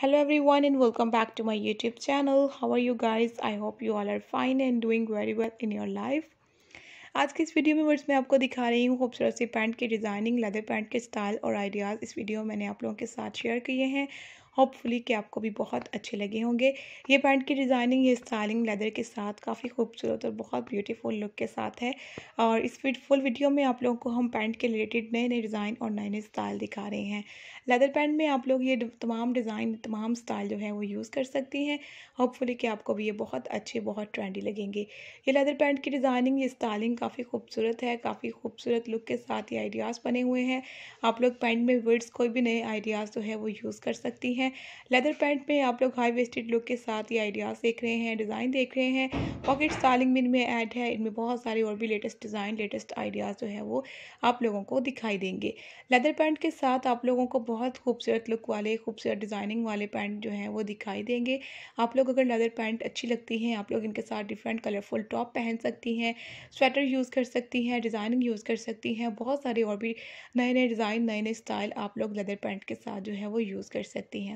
hello everyone and welcome back to my youtube channel how are you guys i hope you all are fine and doing very well in your life आज के इस video में words मैं आपको दिखा रही हूँ खूबसूरत सी पैंट की डिज़ाइनिंग लेदर पैंट के स्टाइल और आइडियाज़ इस वीडियो में मैंने आप लोगों के साथ शेयर किए हैं होपफुली कि आपको भी बहुत अच्छे लगे होंगे ये पैंट की डिज़ाइनिंग ये स्टाइलिंग लेदर के साथ काफ़ी खूबसूरत और बहुत ब्यूटीफुल लुक के साथ है और इस फुल वीडियो में आप लोगों को हम पैंट के रिलेटेड नए नए डिज़ाइन और नए नए स्टाइल दिखा रहे हैं लेदर पैंट में आप लोग ये तमाम डिज़ाइन तमाम स्टाइल जो है वो यूज़ कर सकती हैं होपफुली कि आपको भी ये बहुत अच्छे बहुत ट्रेंडी लगेंगे ये लेदर पैंट की डिज़ाइनिंग ये स्टाइलिंग काफ़ी खूबसूरत है काफ़ी खूबसूरत लुक के साथ ये आइडियाज़ बने हुए हैं आप लोग पैंट में वर्ड्स कोई भी नए आइडियाज़ जो है वो यूज़ कर सकती हैं हैं लेदर पैंट में आप लोग हाई वेस्टेड लुक के साथ ये आइडियाज़ देख रहे हैं डिज़ाइन देख रहे हैं पॉकेट स्टाइलिंग में इनमें ऐड है इनमें बहुत सारे और भी लेटेस्ट डिज़ाइन लेटेस्ट आइडियाज़ जो है वो आप लोगों को दिखाई देंगे लेदर पैंट के साथ आप लोगों को बहुत खूबसूरत लुक वाले खूबसूरत डिज़ाइनिंग वाले पैंट जो हैं वो दिखाई देंगे आप लोग अगर लेदर पैंट अच्छी लगती हैं आप लोग इनके साथ डिफरेंट कलरफुल टॉप पहन सकती हैं स्वेटर यूज़ कर सकती हैं डिज़ाइनिंग यूज़ कर सकती हैं बहुत सारे और भी नए नए डिज़ाइन नए नए स्टाइल आप लोग लेदर पैंट के साथ जो है वो यूज़ कर सकती हैं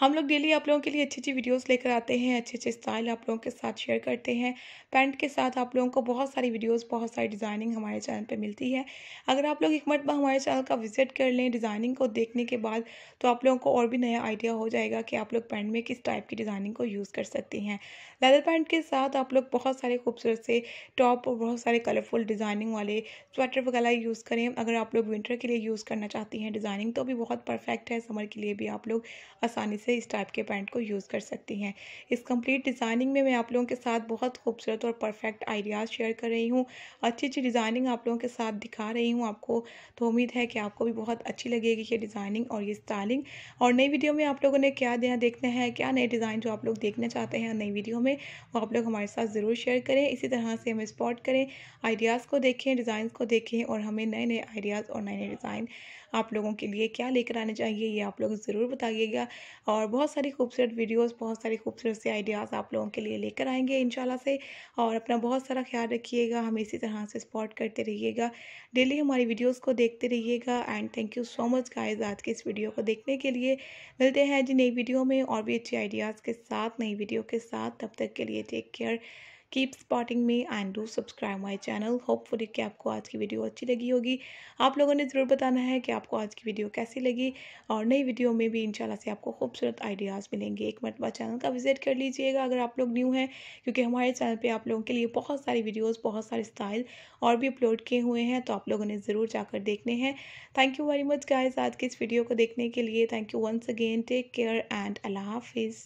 हम लोग डेली आप लोगों के लिए अच्छी अच्छी वीडियोस लेकर आते हैं अच्छे अच्छे स्टाइल आप लोगों के साथ शेयर करते हैं पैंट के साथ आप लोगों को बहुत सारी वीडियोस बहुत सारी डिज़ाइनिंग हमारे चैनल पे मिलती है अगर आप लोग एक मरतबा हमारे चैनल का विजिट कर लें डिज़ाइनिंग को देखने के बाद तो आप लोगों को और भी नया आइडिया हो जाएगा कि आप लोग पैंट में किस टाइप की डिज़ाइनिंग को यूज़ कर सकती हैं लेदर पैंट के साथ आप लोग बहुत सारे खूबसूरत से टॉप और बहुत सारे कलरफुल डिज़ाइनिंग वाले स्वेटर वगैरह यूज़ करें अगर आप लोग विंटर के लिए यूज़ करना चाहती हैं डिज़ाइनिंग तो भी बहुत परफेक्ट है समर के लिए भी आप लोग आसानी से से इस टाइप के पैंट को यूज़ कर सकती हैं इस कंप्लीट डिज़ाइनिंग में मैं आप लोगों के साथ बहुत खूबसूरत और परफेक्ट आइडियाज़ शेयर कर रही हूँ अच्छी अच्छी डिज़ाइनिंग आप लोगों के साथ दिखा रही हूँ आपको तो उम्मीद है कि आपको भी बहुत अच्छी लगेगी ये डिज़ाइनिंग और ये स्टाइलिंग और नई वीडियो में आप लोगों ने क्या देना देखना है क्या नए डिज़ाइन जो आप लोग देखना चाहते हैं नई वीडियो में वो आप लोग हमारे साथ ज़रूर शेयर करें इसी तरह से हमें स्पॉट करें आइडियाज़ को देखें डिज़ाइन को देखें और हमें नए नए आइडियाज़ और नए नए डिज़ाइन आप लोगों के लिए क्या लेकर आने चाहिए ये आप लोग ज़रूर बताइएगा और और बहुत सारी खूबसूरत वीडियोस बहुत सारी खूबसूरत से आइडियाज़ आप लोगों के लिए लेकर आएंगे इन से और अपना बहुत सारा ख्याल रखिएगा हमें इसी तरह से सपोर्ट करते रहिएगा डेली हमारी वीडियोस को देखते रहिएगा and thank you so much guys आज की इस वीडियो को देखने के लिए मिलते हैं जी नई वीडियो में और भी अच्छे आइडियाज़ के साथ नई वीडियो के साथ तब तक के लिए take care keep spotting me and do subscribe my channel hopefully कि आपको आज की वीडियो अच्छी लगी होगी आप लोगों ने ज़रूर बताना है कि आपको आज की वीडियो कैसी लगी और नई वीडियो में भी इंशाल्लाह से आपको खूबसूरत आइडियाज़ मिलेंगे एक मरतबा चैनल का विजिट कर लीजिएगा अगर आप लोग न्यू हैं क्योंकि हमारे चैनल पर आप लोगों के लिए बहुत सारी वीडियोज़ बहुत सारे स्टाइल और भी अपलोड किए हुए हैं तो आप लोगों ने ज़रूर जाकर देखने हैं thank you very much guys आज की इस वीडियो को देखने के लिए thank you once again take care and अल्लाह हाफिज़